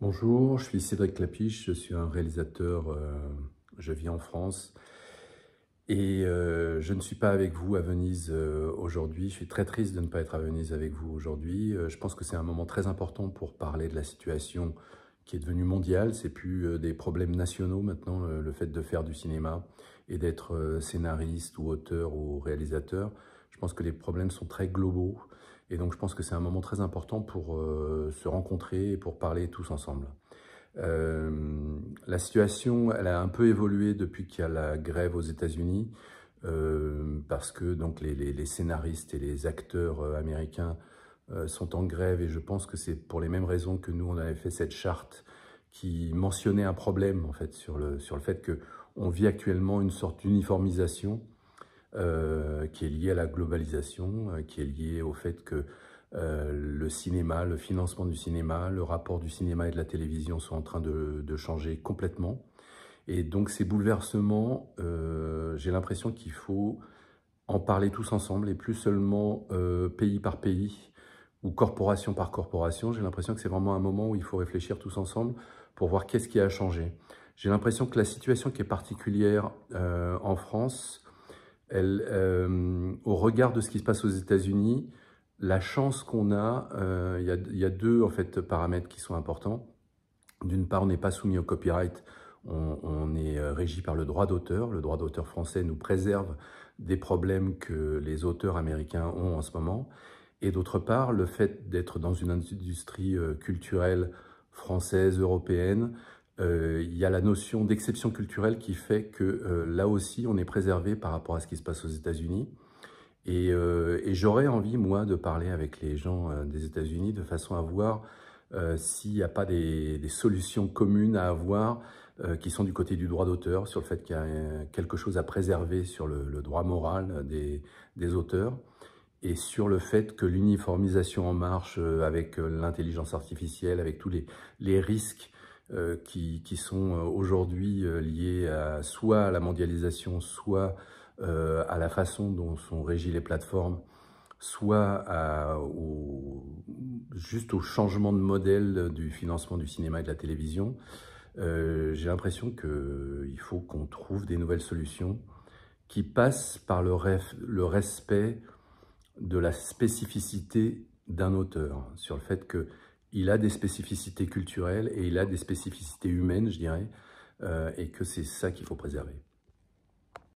Bonjour, je suis Cédric Clapiche, je suis un réalisateur, euh, je vis en France et euh, je ne suis pas avec vous à Venise euh, aujourd'hui. Je suis très triste de ne pas être à Venise avec vous aujourd'hui. je pense que c'est un moment très important pour parler de la situation qui est devenue mondiale. C'est plus des problèmes nationaux maintenant, le, fait de faire du cinéma et d'être scénariste ou auteur ou réalisateur. Je pense que les problèmes sont très globaux et donc je pense que c'est un moment très important pour euh, se rencontrer et pour parler tous ensemble. Euh, la situation, elle a un peu évolué depuis qu'il y a la grève aux États-Unis, euh, parce que donc les, les, scénaristes et les acteurs américains sont en grève et je pense que c'est pour les mêmes raisons que nous on avait fait cette charte qui mentionnait un problème en fait sur le sur le fait que on vit actuellement une sorte d'uniformisation euh, qui est lié à la globalisation, euh, qui est lié au fait que euh, le cinéma, le financement du cinéma, le rapport du cinéma et de la télévision sont en train de, changer complètement. Et donc ces bouleversements, j'ai l'impression qu'il faut en parler tous ensemble et plus seulement pays par pays ou corporation par corporation. J'ai l'impression que c'est vraiment un moment où il faut réfléchir tous ensemble pour voir qu'est-ce qui a changé. J'ai l'impression que la situation qui est particulière en France euh, au regard de ce qui se passe aux États-Unis, la chance qu'on euh, a, il y, a deux en fait paramètres qui sont importants. D'une part, on n'est pas soumis au copyright, on est euh, régi par le droit d'auteur. Le droit d'auteur français nous préserve des problèmes que les auteurs américains ont en ce moment. Et d'autre part, le fait d'être dans une industrie culturelle française, européenne, euh, il y a la notion d'exception culturelle qui fait que euh, là aussi, on est préservé par rapport à ce qui se passe aux États-Unis. Et, euh, j'aurais envie, moi, de parler avec les gens des États-Unis de façon à voir s'il n'y a pas des, solutions communes à avoir qui sont du côté du droit d'auteur, sur le fait qu'il y a quelque chose à préserver sur le, le droit moral des, des auteurs et sur le fait que l'uniformisation en marche avec l'intelligence artificielle, avec tous les, les risques euh, qui, qui, sont euh, aujourd'hui euh, liées à, soit à la mondialisation, soit à la façon dont sont régies les plateformes, soit à, juste au changement de modèle du financement du cinéma et de la télévision, j'ai l'impression qu'il faut qu'on trouve des nouvelles solutions qui passent par le, le respect de la spécificité d'un auteur, sur le fait que il a des spécificités culturelles et il a des spécificités humaines, je dirais, euh, et que c'est ça qu'il faut préserver.